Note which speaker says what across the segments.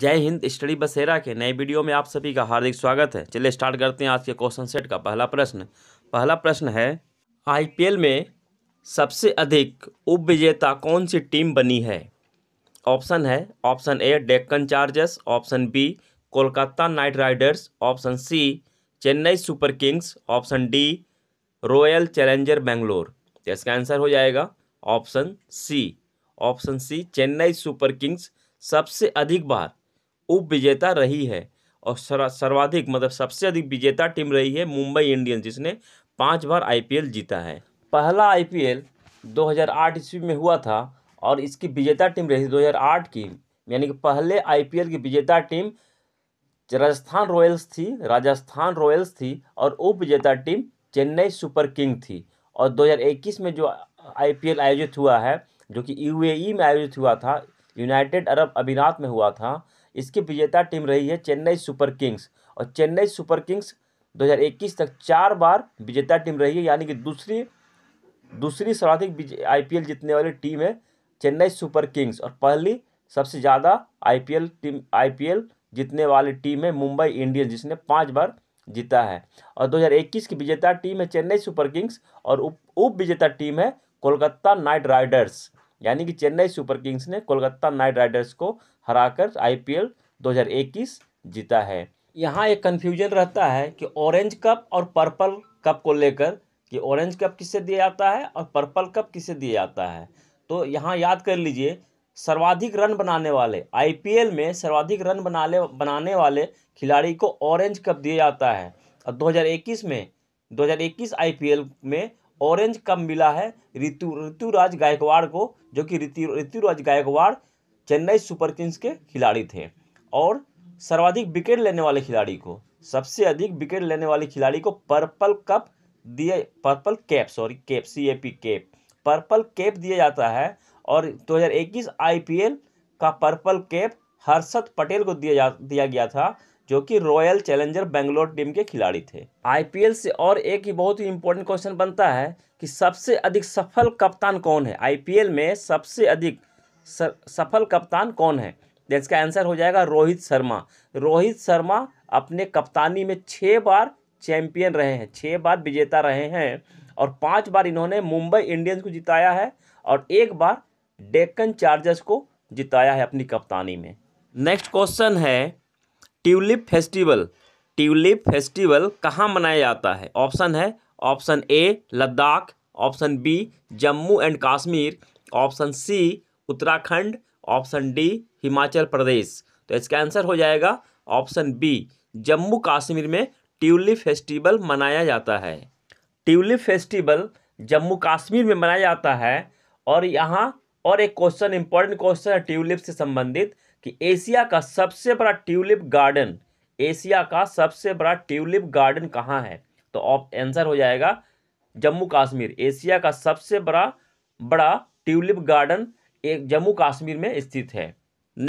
Speaker 1: जय हिंद स्टडी बसेरा के नए वीडियो में आप सभी का हार्दिक स्वागत है चलिए स्टार्ट करते हैं आज के क्वेश्चन सेट का पहला प्रश्न पहला प्रश्न है आईपीएल में सबसे अधिक उप विजेता कौन सी टीम बनी है ऑप्शन है option A Deccan Chargers option B Kolkata Knight Riders option C Chennai Super Kings option D Royal Challenger Bangalore इसका आंसर हो जाएगा option C option C Chennai Super Kings सबसे अधिक बार उप विजेता रही है और सर्वाधिक मतलब सबसे अधिक विजेता टीम रही है मुंबई इंडियंस जिसने पाँच बार आईपीएल जीता है पहला आईपीएल 2008 ईस्वी में हुआ था और इसकी विजेता टीम रही 2008 की यानी कि पहले आईपीएल की विजेता टीम राजस्थान रॉयल्स थी राजस्थान रॉयल्स थी और उप विजेता टीम चेन्नई सुपर किंग थी और 2021 में जो आईपीएल आयोजित हुआ है जो कि यूएई में आयोजित हुआ था यूनाइटेड अरब अमीरात में हुआ था इसकी विजेता टीम रही है चेन्नई सुपर किंग्स और चेन्नई सुपर किंग्स 2021 तक चार बार विजेता टीम रही है यानी कि दूसरी दूसरी सर्वाधिक आईपीएल जीतने वाली टीम है चेन्नई सुपर किंग्स और पहली सबसे ज़्यादा आईपीएल टीम आईपीएल जीतने वाली टीम है मुंबई इंडियंस जिसने पाँच बार जीता है और 2021 की विजेता टीम है चेन्नई सुपर किंग्स और उप उप विजेता टीम है कोलकाता नाइट राइडर्स यानी कि चेन्नई सुपर किंग्स ने कोलकाता नाइट राइडर्स को हराकर आईपीएल 2021 जीता है यहाँ एक कन्फ्यूजन रहता है कि ऑरेंज कप और पर्पल कप को लेकर कि ऑरेंज कप किससे दिया जाता है और पर्पल कप किससे दिया जाता है तो यहाँ याद कर लीजिए सर्वाधिक रन बनाने वाले आईपीएल में सर्वाधिक रन बनाने बनाने वाले खिलाड़ी को ऑरेंज कप दिया जाता है और 2021 में 2021 आईपीएल में ऑरेंज कम मिला है ऋतु ऋतुराज गायकवाड़ को जो कि ऋतु ऋतुराज गायकवाड़ चेन्नई सुपर किंग्स के खिलाड़ी थे और सर्वाधिक विकेट लेने वाले खिलाड़ी को सबसे अधिक विकेट लेने वाले खिलाड़ी को पर्पल कप दिए purple cap sorry cap C A P cap purple cap दिया जाता है और 2021 आईपीएल का पर्पल कैप हर्षद पटेल को दिया जा दिया गया था जो कि रॉयल चैलेंजर बेंगलोर टीम के खिलाड़ी थे आईपीएल से और एक ही बहुत ही इंपॉर्टेंट क्वेश्चन बनता है कि सबसे अधिक सफल कप्तान कौन है आईपीएल में सबसे अधिक सफल कप्तान कौन है जिसका आंसर हो जाएगा रोहित शर्मा रोहित शर्मा अपने कप्तानी में छः बार चैंपियन रहे हैं छः बार विजेता रहे हैं और पांच बार इन्होंने मुंबई इंडियंस को जिताया है और एक बार डेक्कन चार्जर्स को जिताया है अपनी कप्तानी में नेक्स्ट क्वेश्चन है ट्यूलिप फेस्टिवल ट्यूलिप फेस्टिवल कहाँ मनाया जाता है ऑप्शन है option A Ladakh option B Jammu and Kashmir option C Uttarakhand option D Himachal Pradesh तो इसका आंसर हो जाएगा ऑप्शन बी जम्मू कश्मीर में ट्यूलिप फेस्टिवल मनाया जाता है ट्यूलिप फेस्टिवल जम्मू कश्मीर में मनाया जाता है और यहाँ और एक क्वेश्चन इंपॉर्टेंट क्वेश्चन है ट्यूलिप से संबंधित कि एशिया का सबसे बड़ा ट्यूलिप गार्डन एशिया का सबसे बड़ा ट्यूलिप गार्डन कहाँ है तो आंसर हो जाएगा जम्मू कश्मीर एशिया का सबसे बड़ा बड़ा ट्यूलिप गार्डन एक जम्मू कश्मीर में स्थित है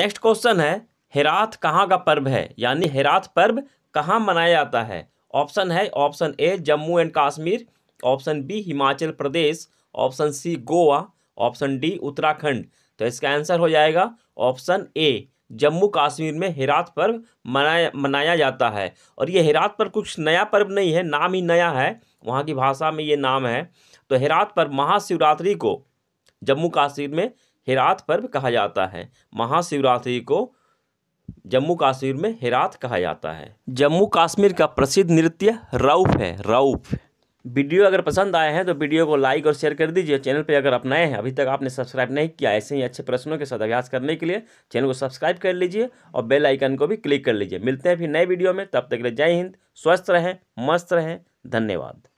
Speaker 1: नेक्स्ट क्वेश्चन है हेरात कहाँ का पर्व है यानी हेरात पर्व कहाँ मनाया जाता है ऑप्शन है option A Jammu and Kashmir option B Himachal Pradesh option C Goa option D Uttarakhand तो इसका आंसर हो जाएगा ऑप्शन ए जम्मू कश्मीर में हिरात पर्व मनाया मनाया जाता है और ये हिरात पर्व कुछ नया पर्व नहीं है नाम ही नया है वहाँ की भाषा में ये नाम है तो हिरात पर्व महाशिवरात्रि को जम्मू कश्मीर में हिरात पर्व कहा जाता है महाशिवरात्रि को जम्मू कश्मीर में हिरात कहा जाता है जम्मू कश्मीर का प्रसिद्ध नृत्य रऊफ है रऊफ वीडियो अगर पसंद आए हैं तो वीडियो को लाइक और शेयर कर दीजिए चैनल पर अगर आप नए हैं अभी तक आपने सब्सक्राइब नहीं किया ऐसे ही अच्छे प्रश्नों के साथ अभ्यास करने के लिए चैनल को सब्सक्राइब कर लीजिए और बेल आइकन को भी क्लिक कर लीजिए मिलते हैं फिर नए वीडियो में तब तक के लिए जय हिंद स्वस्थ रहें मस्त रहें धन्यवाद